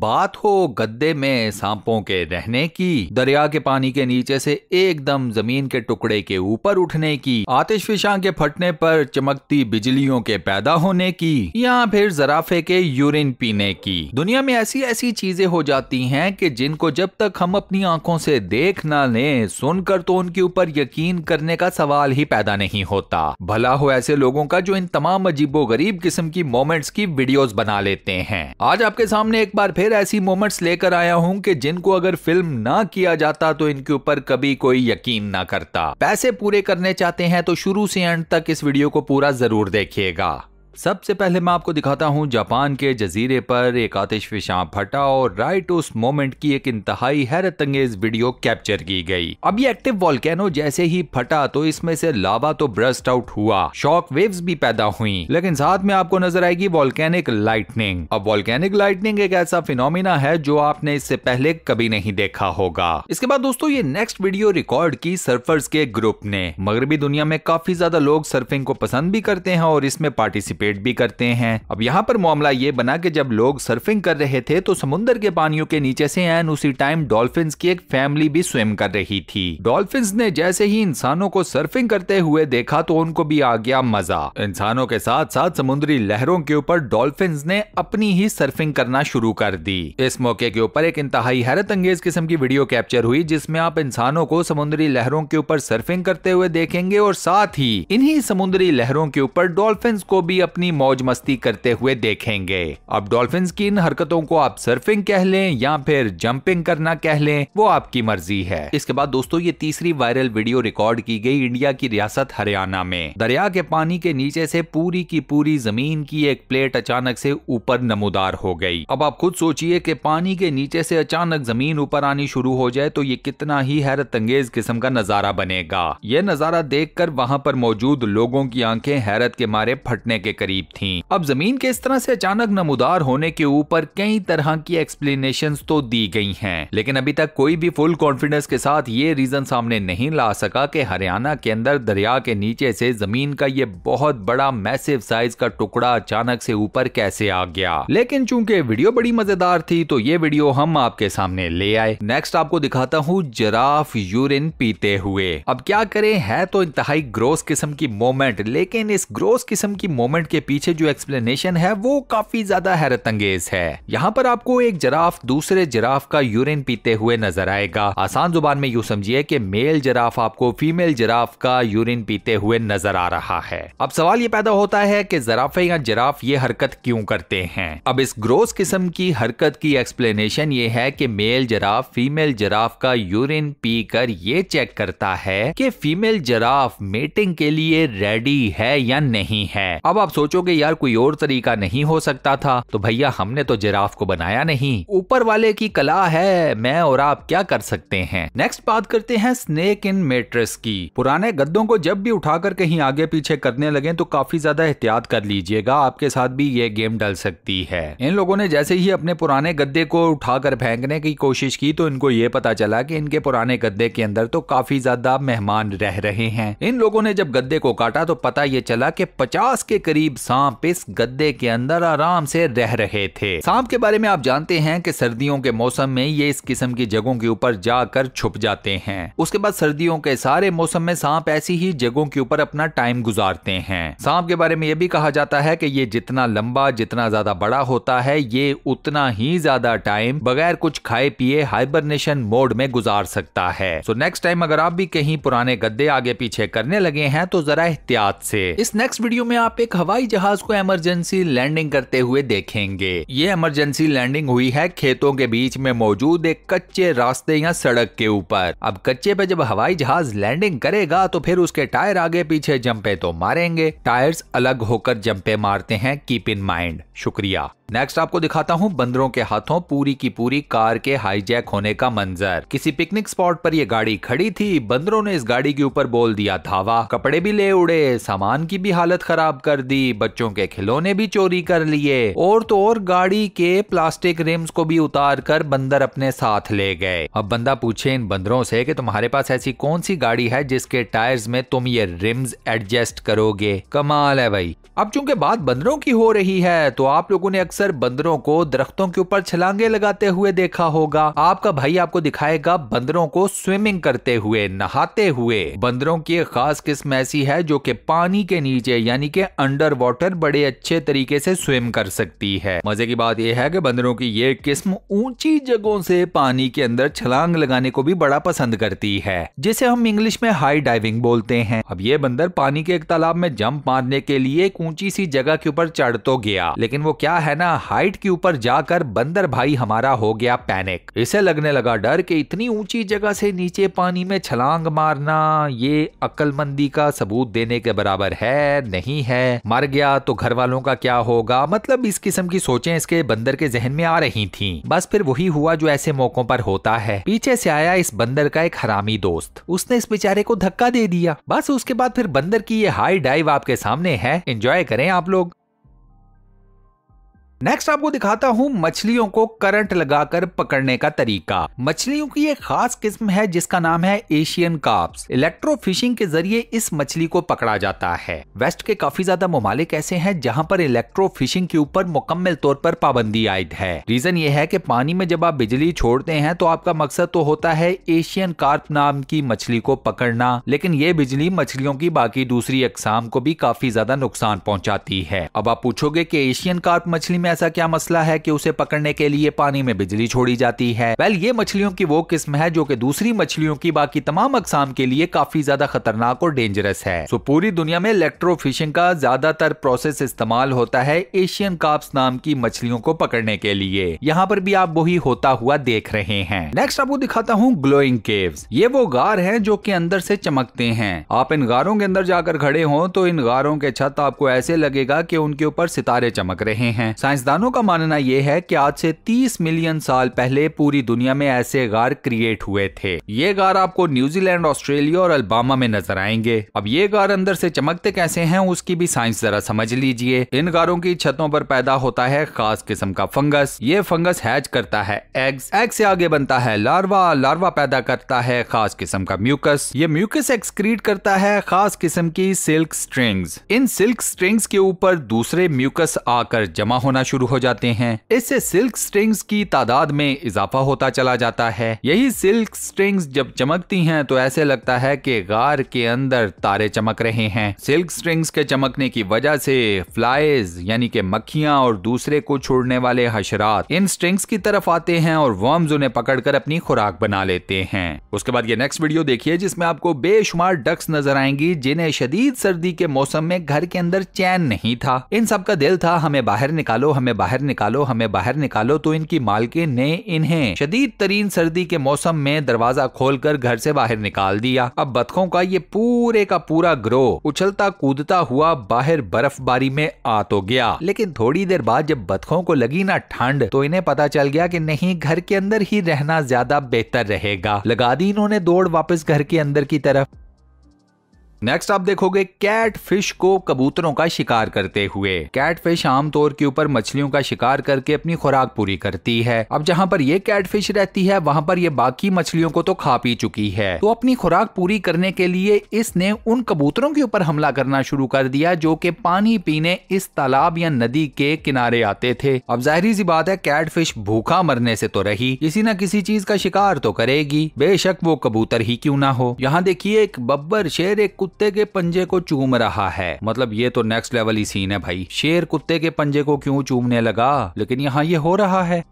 बात हो गद्दे में सांपों के रहने की दरिया के पानी के नीचे से एकदम जमीन के टुकड़े के ऊपर उठने की आतिशफिशा के फटने पर चमकती बिजलियों के पैदा होने की या फिर जराफे के यूरिन पीने की दुनिया में ऐसी ऐसी चीजें हो जाती हैं कि जिनको जब तक हम अपनी आंखों से देख ना ले सुनकर तो उनके ऊपर यकीन करने का सवाल ही पैदा नहीं होता भला हो ऐसे लोगों का जो इन तमाम अजीबो गरीब किस्म की मोमेंट्स की वीडियोस बना लेते हैं आज आपके सामने एक बार फिर फिर ऐसी मोमेंट्स लेकर आया हूँ कि जिनको अगर फिल्म ना किया जाता तो इनके ऊपर कभी कोई यकीन ना करता पैसे पूरे करने चाहते हैं तो शुरू से एंड तक इस वीडियो को पूरा जरूर देखिएगा सबसे पहले मैं आपको दिखाता हूं जापान के जजीरे पर एक आतिशफिशां फटा और राइट उस मोमेंट की एक इंतहाई हैरत अंगेज वीडियो कैप्चर की गई अब ये एक्टिव वॉल्केनो जैसे ही फटा तो इसमें से लावा तो ब्रस्ट आउट हुआ शॉक वेव्स भी पैदा हुई लेकिन साथ में आपको नजर आएगी वॉल्केनिक लाइटनिंग अब वॉल्केनिक लाइटनिंग एक ऐसा फिनोमिना है जो आपने इससे पहले कभी नहीं देखा होगा इसके बाद दोस्तों ये नेक्स्ट वीडियो रिकॉर्ड की सर्फर्स के ग्रुप ने मगरबी दुनिया में काफी ज्यादा लोग सर्फिंग को पसंद भी करते हैं और इसमें पार्टिसिपेट पार्टिसिपेट भी करते हैं अब यहाँ पर मामला ये बना कि जब लोग सर्फिंग कर रहे थे तो समुन्दर के पानियों के नीचे से एन उसी टाइम डॉल्फिन की एक फैमिली भी स्विम कर रही थी डॉल्फिन ने जैसे ही इंसानों को सर्फिंग करते हुए देखा तो उनको भी आ गया मजा इंसानों के साथ साथ समुद्री लहरों के ऊपर डॉल्फिन ने अपनी ही सर्फिंग करना शुरू कर दी इस मौके के ऊपर एक इंतहाई हैरत अंगेज किस्म की वीडियो कैप्चर हुई जिसमें आप इंसानों को समुद्री लहरों के ऊपर सर्फिंग करते हुए देखेंगे और साथ ही इन्हीं समुद्री लहरों के ऊपर डॉल्फिन को भी अपनी मौज मस्ती करते हुए देखेंगे अब डॉल्फिन की इन हरकतों को आप सर्फिंग कह लें या फिर जंपिंग करना कह लें वो आपकी मर्जी है इसके बाद दोस्तों ये तीसरी वायरल वीडियो रिकॉर्ड की गई इंडिया की रियासत हरियाणा में दरिया के पानी के नीचे से पूरी की पूरी जमीन की एक प्लेट अचानक से ऊपर नमोदार हो गई अब आप खुद सोचिए कि पानी के नीचे से अचानक जमीन ऊपर आनी शुरू हो जाए तो ये कितना ही हैरत अंगेज किस्म का नजारा बनेगा ये नजारा देख कर वहां पर मौजूद लोगों की आंखें हैरत के मारे फटने के करीब थी अब जमीन के इस तरह से अचानक नमोदार होने के ऊपर कई तरह की एक्सप्लेनेशन तो दी गई है लेकिन अभी तक कोई भी फुल कॉन्फिडेंस के साथ ये रीजन सामने नहीं ला सका की हरियाणा के अंदर दरिया के नीचे से जमीन का ये बहुत बड़ा मैसिव साइज का टुकड़ा अचानक से ऊपर कैसे आ गया लेकिन चूंकि वीडियो बड़ी मजेदार थी तो ये वीडियो हम आपके सामने ले आए नेक्स्ट आपको दिखाता हूँ जराफ यूरिन पीते हुए अब क्या करें है तो इंतहाई ग्रोस किस्म की मोमेंट लेकिन इस ग्रोस किस्म की मोमेंट के पीछे जो एक्सप्लेनेशन है वो काफी ज्यादा हैरत अंगेज है यहाँ पर आपको एक जराफ दूसरे जराफ का यूरिन पीते हुए नजर आएगा आसान जुबान में यू समझिए कि मेल जराफ आपको फीमेल जराफ का यूरिन पीते हुए नजर आ रहा है अब सवाल ये पैदा होता है कि जराफे या जराफ ये हरकत क्यों करते हैं अब इस ग्रोस किस्म की हरकत की एक्सप्लेनेशन ये है कि मेल जराफ फीमेल जराफ का यूरिन पी कर ये चेक करता है कि फीमेल जराफ मेटिंग के लिए रेडी है या नहीं है अब आप सोचोगे यार कोई और तरीका नहीं हो सकता था तो भैया हमने तो जिराफ को बनाया नहीं ऊपर वाले की कला है मैं और आप क्या कर सकते हैं नेक्स्ट बात करते हैं स्नेक इन मेट्रेस की पुराने गद्दों को जब भी उठाकर कहीं आगे पीछे करने लगे तो काफी ज्यादा एहतियात कर लीजिएगा आपके साथ भी ये गेम डल सकती है इन लोगों ने जैसे ही अपने पुराने गद्दे को उठाकर फेंकने की कोशिश की तो इनको ये पता चला कि इनके पुराने गद्दे के अंदर तो काफी ज्यादा मेहमान रह रहे हैं इन लोगों ने जब गद्दे को काटा तो पता ये चला कि पचास के करीब गरीब सांप इस गद्दे के अंदर आराम से रह रहे थे सांप के बारे में आप जानते हैं कि सर्दियों के मौसम में ये इस किस्म की जगहों के ऊपर जाकर छुप जाते हैं उसके बाद सर्दियों के सारे मौसम में सांप ऐसी ही जगहों के ऊपर अपना टाइम गुजारते हैं सांप के बारे में यह भी कहा जाता है कि ये जितना लंबा जितना ज्यादा बड़ा होता है ये उतना ही ज्यादा टाइम बगैर कुछ खाए पिए हाइबरनेशन मोड में गुजार सकता है सो नेक्स्ट टाइम अगर आप भी कहीं पुराने गद्दे आगे पीछे करने लगे हैं तो जरा एहतियात से इस नेक्स्ट वीडियो में आप एक हवाई हवाई जहाज को इमरजेंसी लैंडिंग करते हुए देखेंगे ये इमरजेंसी लैंडिंग हुई है खेतों के बीच में मौजूद एक कच्चे रास्ते या सड़क के ऊपर अब कच्चे पे जब हवाई जहाज लैंडिंग करेगा तो फिर उसके टायर आगे पीछे जंपे तो मारेंगे टायर्स अलग होकर जंपे मारते हैं कीप इन माइंड शुक्रिया नेक्स्ट आपको दिखाता हूँ बंदरों के हाथों पूरी की पूरी कार के हाईजैक होने का मंजर किसी पिकनिक स्पॉट पर यह गाड़ी खड़ी थी बंदरों ने इस गाड़ी के ऊपर बोल दिया धावा कपड़े भी ले उड़े सामान की भी हालत खराब कर दी बच्चों के खिलौने भी चोरी कर लिए और तो और गाड़ी के प्लास्टिक रिम्स को भी उतार कर बंदर अपने साथ ले गए अब बंदा पूछे इन बंदरों से कि तुम्हारे पास ऐसी कौन सी गाड़ी है जिसके टायर्स में तुम ये रिम्स एडजस्ट करोगे कमाल है भाई अब चूंकि बात बंदरों की हो रही है तो आप लोगों ने अक्सर अक्सर बंदरों को दरख्तों के ऊपर छलांगे लगाते हुए देखा होगा आपका भाई आपको दिखाएगा बंदरों को स्विमिंग करते हुए नहाते हुए बंदरों की एक खास किस्म ऐसी है जो कि पानी के नीचे यानी के अंडर वाटर बड़े अच्छे तरीके से स्विम कर सकती है मजे की बात यह है कि बंदरों की ये किस्म ऊंची जगहों से पानी के अंदर छलांग लगाने को भी बड़ा पसंद करती है जिसे हम इंग्लिश में हाई डाइविंग बोलते हैं अब ये बंदर पानी के एक तालाब में जंप मारने के लिए एक ऊंची सी जगह के ऊपर चढ़ तो गया लेकिन वो क्या है ना इतना हाइट के ऊपर जाकर बंदर भाई हमारा हो गया पैनिक इसे लगने लगा डर कि इतनी ऊंची जगह से नीचे पानी में छलांग मारना ये अक्लमंदी का सबूत देने के बराबर है नहीं है मर गया तो घर वालों का क्या होगा मतलब इस किस्म की सोचें इसके बंदर के जहन में आ रही थी बस फिर वही हुआ जो ऐसे मौकों पर होता है पीछे से आया इस बंदर का एक हरामी दोस्त उसने इस बेचारे को धक्का दे दिया बस उसके बाद फिर बंदर की ये हाई डाइव आपके सामने है एंजॉय करें आप लोग नेक्स्ट आपको दिखाता हूँ मछलियों को करंट लगाकर पकड़ने का तरीका मछलियों की एक खास किस्म है जिसका नाम है एशियन काप्स इलेक्ट्रो फिशिंग के जरिए इस मछली को पकड़ा जाता है वेस्ट के काफी ज्यादा ममालिक ऐसे हैं जहाँ पर इलेक्ट्रो फिशिंग के ऊपर मुकम्मल तौर पर पाबंदी आयद है रीजन ये है की पानी में जब आप बिजली छोड़ते हैं तो आपका मकसद तो होता है एशियन कार्प नाम की मछली को पकड़ना लेकिन ये बिजली मछलियों की बाकी दूसरी अकसाम को भी काफी ज्यादा नुकसान पहुँचाती है अब आप पूछोगे की एशियन कार्प मछली में ऐसा क्या मसला है कि उसे पकड़ने के लिए पानी में बिजली छोड़ी जाती है वेल ये मछलियों की वो किस्म है जो कि दूसरी मछलियों की बाकी तमाम अकसाम के लिए काफी ज्यादा खतरनाक और डेंजरस है सो पूरी दुनिया में इलेक्ट्रो फिशिंग का ज्यादातर प्रोसेस इस्तेमाल होता है एशियन काप्स नाम की मछलियों को पकड़ने के लिए यहाँ पर भी आप वही होता हुआ देख रहे हैं नेक्स्ट आपको दिखाता हूँ ग्लोइंग केव ये वो गार है जो की अंदर से चमकते हैं आप इन गारों के अंदर जाकर खड़े हो तो इन गारों के छत आपको ऐसे लगेगा की उनके ऊपर सितारे चमक रहे हैं साइंस साइंसदानों का मानना यह है कि आज से 30 मिलियन साल पहले पूरी दुनिया में ऐसे गार क्रिएट हुए थे ये गार आपको न्यूजीलैंड ऑस्ट्रेलिया और अल्बामा में नजर आएंगे अब ये गार अंदर से चमकते कैसे हैं उसकी भी साइंस जरा समझ लीजिए इन गारों की छतों पर पैदा होता है खास किस्म का फंगस ये फंगस हैच करता है एग्स एग से आगे बनता है लार्वा लार्वा पैदा करता है खास किस्म का म्यूकस ये म्यूकस एक्सक्रीट करता है खास किस्म की सिल्क स्ट्रिंग्स इन सिल्क स्ट्रिंग्स के ऊपर दूसरे म्यूकस आकर जमा होना आना शुरू हो जाते हैं इससे सिल्क स्ट्रिंग्स की तादाद में इजाफा होता चला जाता है यही सिल्क स्ट्रिंग्स जब चमकती हैं तो ऐसे लगता है कि गार के अंदर तारे चमक रहे हैं सिल्क स्ट्रिंग्स के चमकने की वजह से फ्लाइज यानी कि मक्खियां और दूसरे को छोड़ने वाले हशरात इन स्ट्रिंग्स की तरफ आते हैं और वर्म्स उन्हें पकड़कर अपनी खुराक बना लेते हैं उसके बाद ये नेक्स्ट वीडियो देखिए जिसमें आपको बेशुमार डक्स नजर आएंगी जिन्हें शदीद सर्दी के मौसम में घर के अंदर चैन नहीं था इन सब का दिल था हमें बाहर निकालो हमें बाहर निकालो हमें बाहर निकालो तो इनकी मालकिन ने इन्हें शदीद तरीन सर्दी के मौसम में दरवाजा खोलकर घर से बाहर निकाल दिया अब बतखों का ये पूरे का पूरा ग्रोह उछलता कूदता हुआ बाहर बर्फबारी में आ तो गया लेकिन थोड़ी देर बाद जब बतखों को लगी ना ठंड तो इन्हें पता चल गया कि नहीं घर के अंदर ही रहना ज्यादा बेहतर रहेगा लगा दी इन्होंने दौड़ वापस घर के अंदर की तरफ नेक्स्ट आप देखोगे कैट फिश को कबूतरों का शिकार करते हुए कैट फिश आमतौर के ऊपर मछलियों का शिकार करके अपनी खुराक पूरी करती है अब जहाँ पर ये कैट फिश रहती है वहाँ पर ये बाकी मछलियों को तो खा पी चुकी है तो अपनी खुराक पूरी करने के लिए इसने उन कबूतरों के ऊपर हमला करना शुरू कर दिया जो कि पानी पीने इस तालाब या नदी के किनारे आते थे अब जाहिर सी बात है कैट फिश भूखा मरने से तो रही किसी न किसी चीज का शिकार तो करेगी बेशक वो कबूतर ही क्यों ना हो यहाँ देखिए एक बब्बर शेर एक कुत्ते के पंजे को चूम रहा है मतलब ये तो नेक्स्ट लेवल ही सीन है भाई शेर कुत्ते के पंजे को क्यों चूमने लगा लेकिन यहाँ ये हो रहा है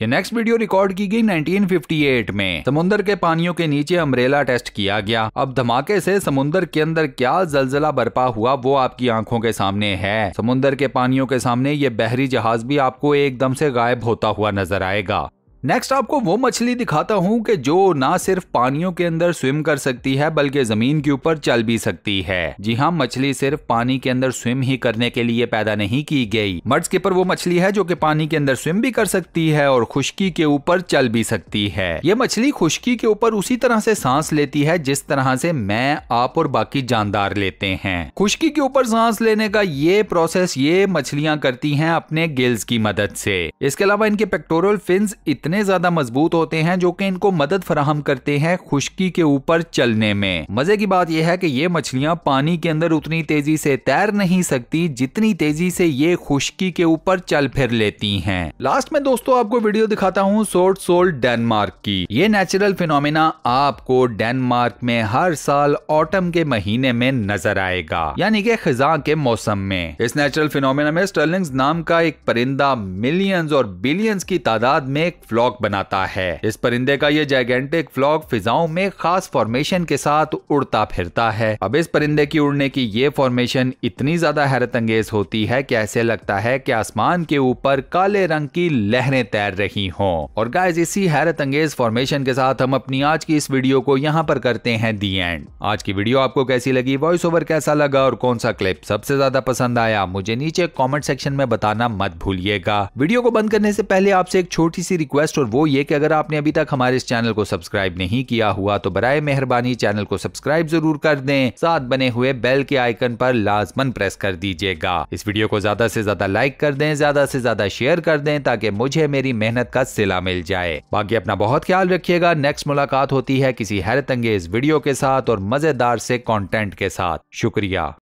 ये नेक्स्ट वीडियो रिकॉर्ड की गई 1958 में समुन्दर के पानियों के नीचे अम्ब्रेला टेस्ट किया गया अब धमाके से समुन्दर के अंदर क्या जलजला बर्पा हुआ वो आपकी आंखों के सामने है समुन्दर के पानियों के सामने ये बहरी जहाज भी आपको एकदम से गायब होता हुआ नजर आएगा नेक्स्ट आपको वो मछली दिखाता हूँ कि जो ना सिर्फ पानियों के अंदर स्विम कर सकती है बल्कि जमीन के ऊपर चल भी सकती है जी हाँ मछली सिर्फ पानी के अंदर स्विम ही करने के लिए पैदा नहीं की गई के पर वो मछली है जो कि पानी के अंदर स्विम भी कर सकती है और खुशकी के ऊपर चल भी सकती है ये मछली खुशकी के ऊपर उसी तरह से सांस लेती है जिस तरह से मैं आप और बाकी जानदार लेते हैं खुशकी के ऊपर सांस लेने का ये प्रोसेस ये मछलियाँ करती है अपने गिल्स की मदद से इसके अलावा इनके पेक्टोरल फिन इतने इतने ज्यादा मजबूत होते हैं जो कि इनको मदद फराहम करते हैं खुश्की के ऊपर चलने में मजे की बात यह है कि ये मछलियां पानी के अंदर उतनी तेजी से तैर नहीं सकती जितनी तेजी से ये खुश्की के ऊपर चल फिर लेती हैं लास्ट में दोस्तों आपको वीडियो दिखाता हूँ सोल्ट सोल डेनमार्क की ये नेचुरल फिनोमिना आपको डेनमार्क में हर साल ऑटम के महीने में नजर आएगा यानी के खजा के मौसम में इस नेचुरल फिनोमिना में स्टर्लिंग्स नाम का एक परिंदा मिलियंस और बिलियंस की तादाद में एक फ्लॉक बनाता है इस परिंदे का ये जैगेंटिक फ्लॉक फिजाओं में खास फॉर्मेशन के साथ उड़ता फिरता है अब इस परिंदे की उड़ने की ये फॉर्मेशन इतनी ज्यादा हैरत अंगेज होती है की ऐसे लगता है की आसमान के ऊपर काले रंग की लहरें तैर रही हो और गाय इसी हैरत अंगेज फॉर्मेशन के साथ हम अपनी आज की इस वीडियो को यहाँ पर करते हैं दी एंड आज की वीडियो आपको कैसी लगी वॉइस ओवर कैसा लगा और कौन सा क्लिप सबसे ज्यादा पसंद आया मुझे नीचे कॉमेंट सेक्शन में बताना मत भूलिएगा वीडियो को बंद करने से पहले आपसे एक छोटी सी रिक्वेस्ट रिक्वेस्ट और वो ये कि अगर आपने अभी तक हमारे इस चैनल को सब्सक्राइब नहीं किया हुआ तो बरए मेहरबानी चैनल को सब्सक्राइब जरूर कर दें साथ बने हुए बेल के आइकन पर लाजमन प्रेस कर दीजिएगा इस वीडियो को ज्यादा से ज्यादा लाइक कर दें ज्यादा से ज्यादा शेयर कर दें ताकि मुझे मेरी मेहनत का सिला मिल जाए बाकी अपना बहुत ख्याल रखिएगा नेक्स्ट मुलाकात होती है किसी हैरत वीडियो के साथ और मजेदार से कॉन्टेंट के साथ शुक्रिया